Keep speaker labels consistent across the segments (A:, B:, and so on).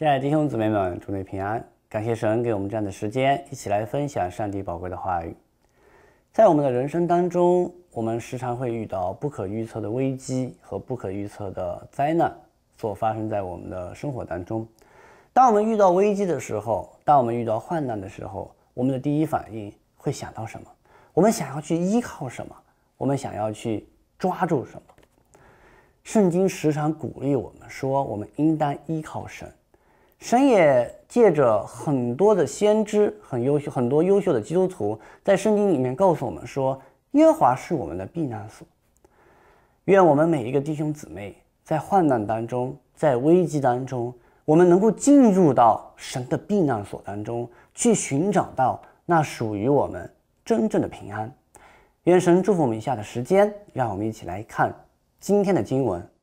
A: 亲爱的弟兄姊妹们，祝你平安！感谢神给我们这样的时间，一起来分享上帝宝贵的话语。在我们的人生当中，我们时常会遇到不可预测的危机和不可预测的灾难，所发生在我们的生活当中。当我们遇到危机的时候，当我们遇到患难的时候，我们的第一反应会想到什么？我们想要去依靠什么？我们想要去抓住什么？圣经时常鼓励我们说，我们应当依靠神。神也借着很多的先知，很优秀，很多优秀的基督徒，在圣经里面告诉我们说，耶和华是我们的避难所。愿我们每一个弟兄姊妹在患难当中，在危机当中，我们能够进入到神的避难所当中，去寻找到那属于我们真正的平安。愿神祝福我们下的时间，让我们一起来看今天的经文。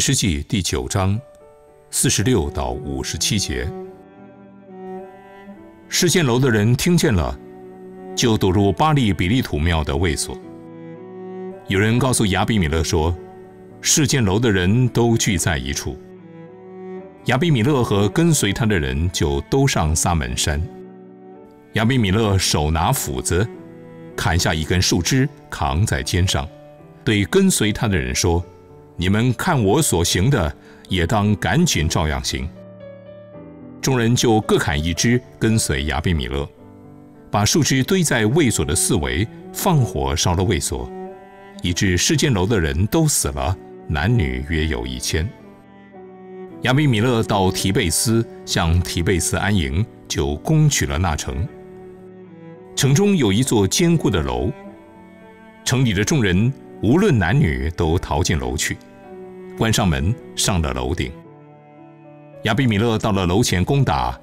B: 《史记》第九章，四十六到五十七节。释建楼的人听见了，就躲入巴利比利土庙的卫所。有人告诉亚比米勒说：“释建楼的人都聚在一处。”亚比米勒和跟随他的人就都上撒门山。亚比米勒手拿斧子，砍下一根树枝，扛在肩上，对跟随他的人说。你们看我所行的，也当赶紧照样行。众人就各砍一枝，跟随亚比米勒，把树枝堆在卫所的四围，放火烧了卫所，以致世间楼的人都死了，男女约有一千。亚比米勒到提贝斯，向提贝斯安营，就攻取了那城。城中有一座坚固的楼，城里的众人。无论男女都逃进楼去，关上门上了楼顶。亚比米勒到了楼前攻打，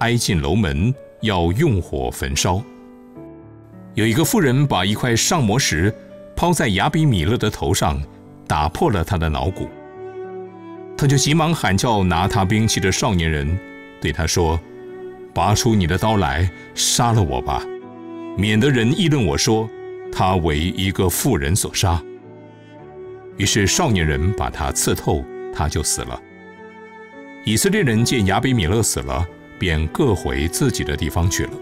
B: 挨进楼门要用火焚烧。有一个妇人把一块上磨石抛在亚比米勒的头上，打破了他的脑骨。他就急忙喊叫拿他兵器的少年人，对他说：“拔出你的刀来，杀了我吧，免得人议论我说他为一个妇人所杀。”于是少年人把他刺透，他就死了。以色列人见亚比米勒死了，便各回自己的地方去了。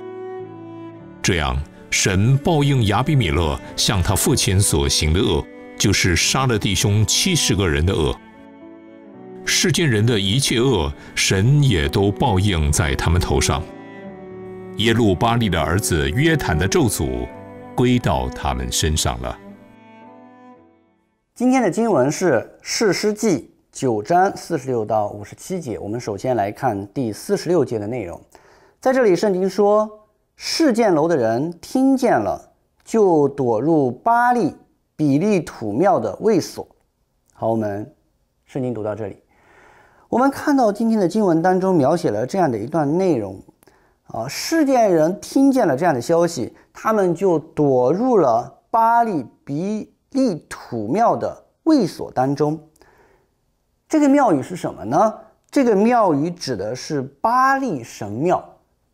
B: 这样，神报应亚比米勒向他父亲所行的恶，就是杀了弟兄七十个人的恶。世间人的一切恶，神也都报应在他们头上。耶路巴利的儿子约坦的咒诅，归到他们身上了。
A: 今天的经文是《世师记》九章四十六到五十七节。我们首先来看第四十六节的内容。在这里，圣经说，事件楼的人听见了，就躲入巴利比利土庙的卫所。好，我们圣经读到这里，我们看到今天的经文当中描写了这样的一段内容：啊，事件人听见了这样的消息，他们就躲入了巴利比。立土庙的卫所当中，这个庙宇是什么呢？这个庙宇指的是巴利神庙。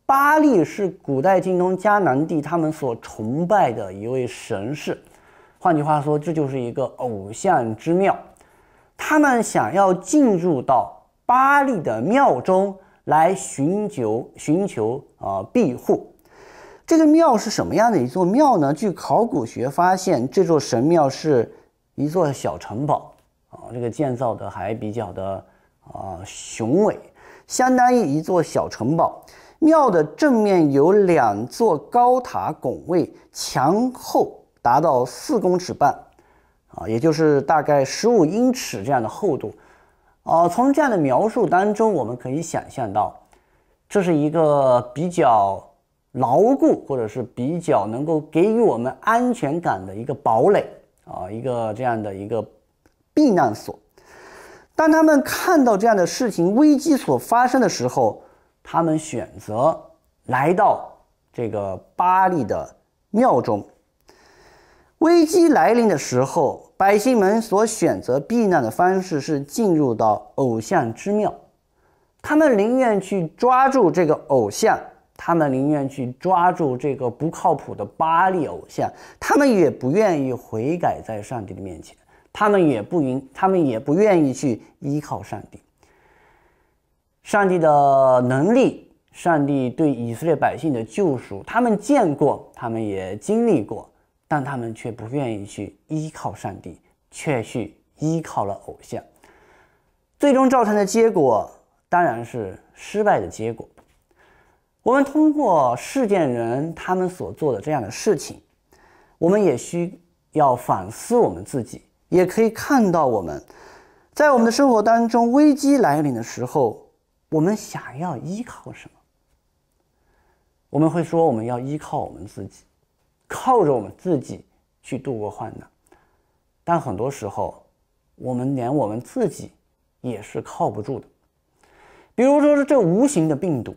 A: 巴利是古代京东迦南地他们所崇拜的一位神士，换句话说，这就是一个偶像之庙。他们想要进入到巴利的庙中来寻求寻求啊庇护。这个庙是什么样的一座庙呢？据考古学发现，这座神庙是一座小城堡啊，这个建造的还比较的啊雄伟，相当于一座小城堡。庙的正面有两座高塔拱卫，墙厚达到四公尺半，啊，也就是大概十五英尺这样的厚度。啊，从这样的描述当中，我们可以想象到，这是一个比较。牢固，或者是比较能够给予我们安全感的一个堡垒啊，一个这样的一个避难所。当他们看到这样的事情危机所发生的时候，他们选择来到这个巴利的庙中。危机来临的时候，百姓们所选择避难的方式是进入到偶像之庙，他们宁愿去抓住这个偶像。他们宁愿去抓住这个不靠谱的巴黎偶像，他们也不愿意悔改在上帝的面前。他们也不允，他们也不愿意去依靠上帝。上帝的能力，上帝对以色列百姓的救赎，他们见过，他们也经历过，但他们却不愿意去依靠上帝，却去依靠了偶像。最终造成的结果当然是失败的结果。我们通过事件人他们所做的这样的事情，我们也需要反思我们自己，也可以看到我们在我们的生活当中危机来临的时候，我们想要依靠什么？我们会说我们要依靠我们自己，靠着我们自己去度过患难，但很多时候我们连我们自己也是靠不住的，比如说是这无形的病毒。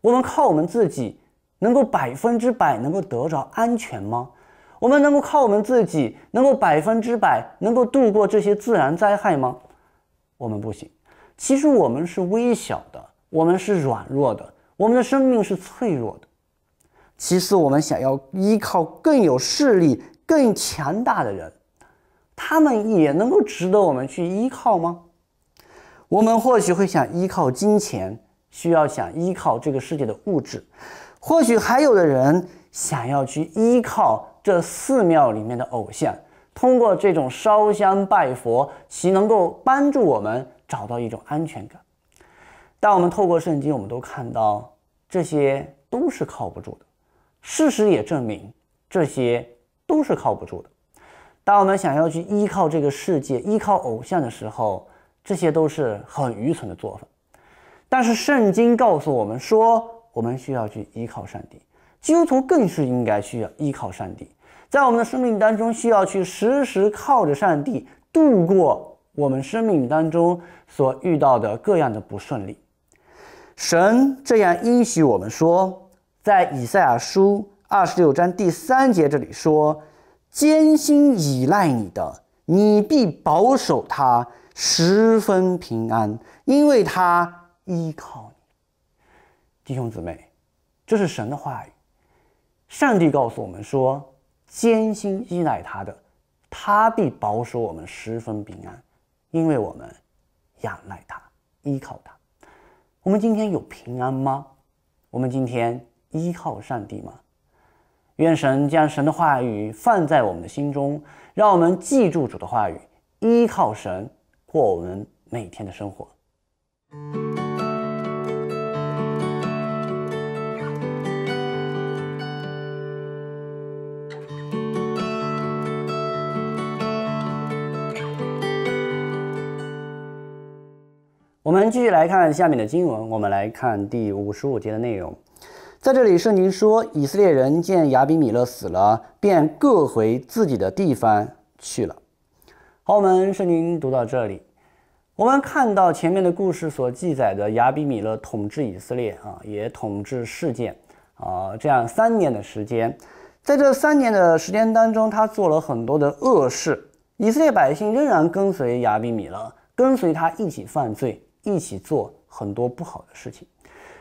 A: 我们靠我们自己，能够百分之百能够得着安全吗？我们能够靠我们自己，能够百分之百能够度过这些自然灾害吗？我们不行。其实我们是微小的，我们是软弱的，我们的生命是脆弱的。其实我们想要依靠更有势力、更强大的人，他们也能够值得我们去依靠吗？我们或许会想依靠金钱。需要想依靠这个世界的物质，或许还有的人想要去依靠这寺庙里面的偶像，通过这种烧香拜佛，其能够帮助我们找到一种安全感。但我们透过圣经，我们都看到这些都是靠不住的。事实也证明这些都是靠不住的。当我们想要去依靠这个世界、依靠偶像的时候，这些都是很愚蠢的做法。但是圣经告诉我们说，我们需要去依靠上帝，基督徒更是应该需要依靠上帝，在我们的生命当中需要去时时靠着上帝度过我们生命当中所遇到的各样的不顺利。神这样应许我们说，在以赛亚书二十六章第三节这里说：“艰辛依赖你的，你必保守他十分平安，因为他。”依靠你，弟兄姊妹，这是神的话语。上帝告诉我们说：“艰辛依赖他的，他必保守我们十分平安，因为我们仰赖他，依靠他。”我们今天有平安吗？我们今天依靠上帝吗？愿神将神的话语放在我们的心中，让我们记住主的话语，依靠神过我们每天的生活。我们继续来看下面的经文，我们来看第五十五节的内容。在这里，圣经说，以色列人见亚比米勒死了，便各回自己的地方去了。好，我们圣经读到这里，我们看到前面的故事所记载的亚比米勒统治以色列啊，也统治世界啊，这样三年的时间，在这三年的时间当中，他做了很多的恶事，以色列百姓仍然跟随亚比米勒，跟随他一起犯罪。一起做很多不好的事情，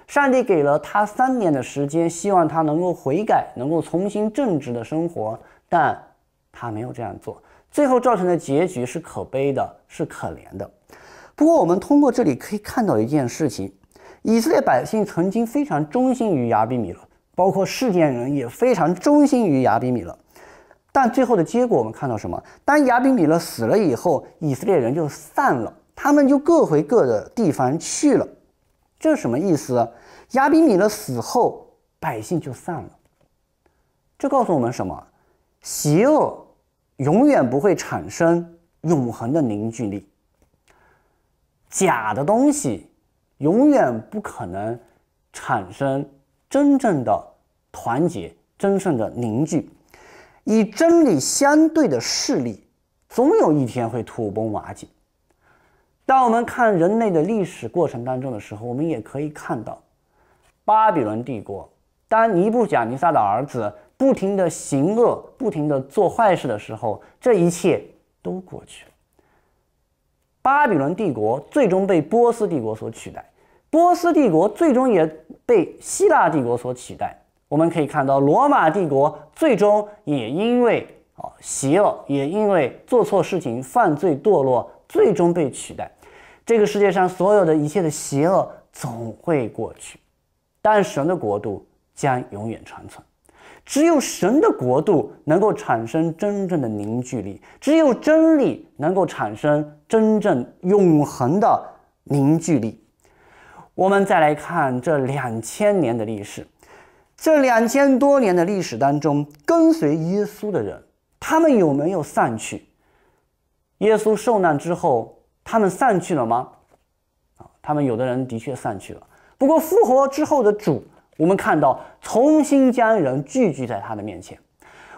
A: 上帝给了他三年的时间，希望他能够悔改，能够重新正直的生活，但他没有这样做，最后造成的结局是可悲的，是可怜的。不过我们通过这里可以看到一件事情：以色列百姓曾经非常忠心于亚比米勒，包括世件人也非常忠心于亚比米勒，但最后的结果我们看到什么？当亚比米勒死了以后，以色列人就散了。他们就各回各的地方去了，这什么意思？亚比米勒死后，百姓就散了。这告诉我们什么？邪恶永远不会产生永恒的凝聚力。假的东西永远不可能产生真正的团结，真正的凝聚。以真理相对的势力，总有一天会土崩瓦解。当我们看人类的历史过程当中的时候，我们也可以看到，巴比伦帝国当尼布甲尼撒的儿子不停的行恶、不停的做坏事的时候，这一切都过去了。巴比伦帝国最终被波斯帝国所取代，波斯帝国最终也被希腊帝国所取代。我们可以看到，罗马帝国最终也因为啊邪恶，也因为做错事情、犯罪堕落，最终被取代。这个世界上所有的一切的邪恶总会过去，但神的国度将永远长存。只有神的国度能够产生真正的凝聚力，只有真理能够产生真正永恒的凝聚力。我们再来看这两千年的历史，这两千多年的历史当中，跟随耶稣的人，他们有没有散去？耶稣受难之后。他们散去了吗？啊，他们有的人的确散去了。不过复活之后的主，我们看到重新将人聚集在他的面前。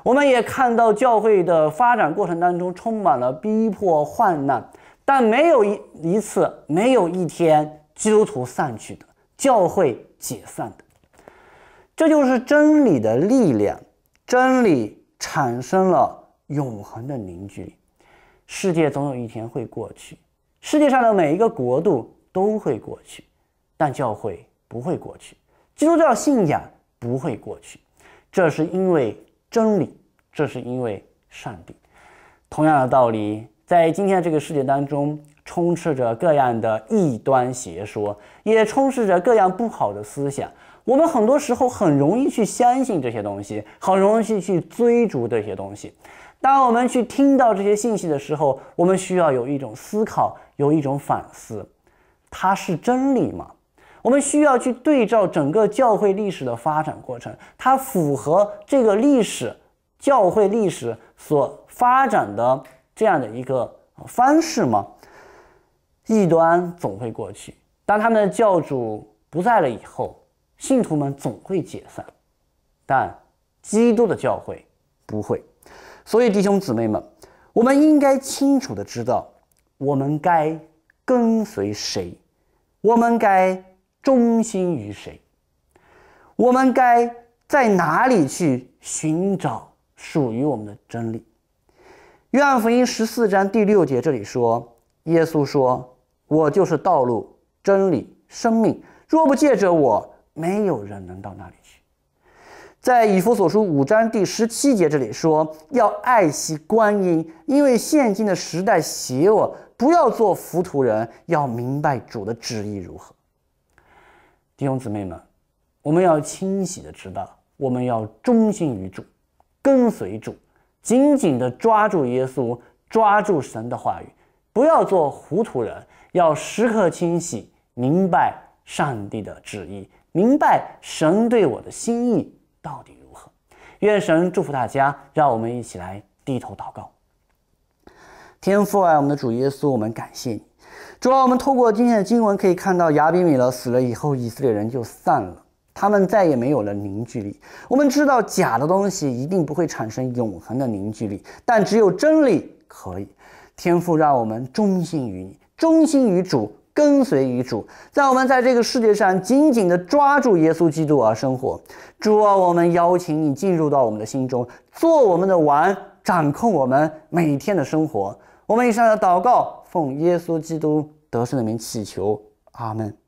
A: 我们也看到教会的发展过程当中充满了逼迫、患难，但没有一一次、没有一天基督徒散去的，教会解散的。这就是真理的力量，真理产生了永恒的凝聚力。世界总有一天会过去。世界上的每一个国度都会过去，但教会不会过去，基督教信仰不会过去，这是因为真理，这是因为上帝。同样的道理，在今天这个世界当中，充斥着各样的异端邪说，也充斥着各样不好的思想。我们很多时候很容易去相信这些东西，很容易去追逐这些东西。当我们去听到这些信息的时候，我们需要有一种思考。有一种反思，它是真理吗？我们需要去对照整个教会历史的发展过程，它符合这个历史、教会历史所发展的这样的一个方式吗？异端总会过去，当他们的教主不在了以后，信徒们总会解散，但基督的教会不会。所以，弟兄姊妹们，我们应该清楚的知道。我们该跟随谁？我们该忠心于谁？我们该在哪里去寻找属于我们的真理？约翰福音十四章第六节这里说：“耶稣说，我就是道路、真理、生命。若不借着我，没有人能到那里去。”在以弗所书五章第十七节这里说：“要爱惜观音，因为现今的时代邪恶。”不要做糊涂人，要明白主的旨意如何。弟兄姊妹们，我们要清晰的知道，我们要忠心于主，跟随主，紧紧的抓住耶稣，抓住神的话语。不要做糊涂人，要时刻清晰明白上帝的旨意，明白神对我的心意到底如何。愿神祝福大家，让我们一起来低头祷告。天赋啊，我们的主耶稣，我们感谢你，主啊！我们透过今天的经文可以看到，亚比米勒死了以后，以色列人就散了，他们再也没有了凝聚力。我们知道假的东西一定不会产生永恒的凝聚力，但只有真理可以。天赋让我们忠心于你，忠心于主，跟随于主，在我们在这个世界上紧紧地抓住耶稣基督而生活。主啊，我们邀请你进入到我们的心中，做我们的王，掌控我们每天的生活。我们以上的祷告，奉耶稣基督得胜的名祈求，阿门。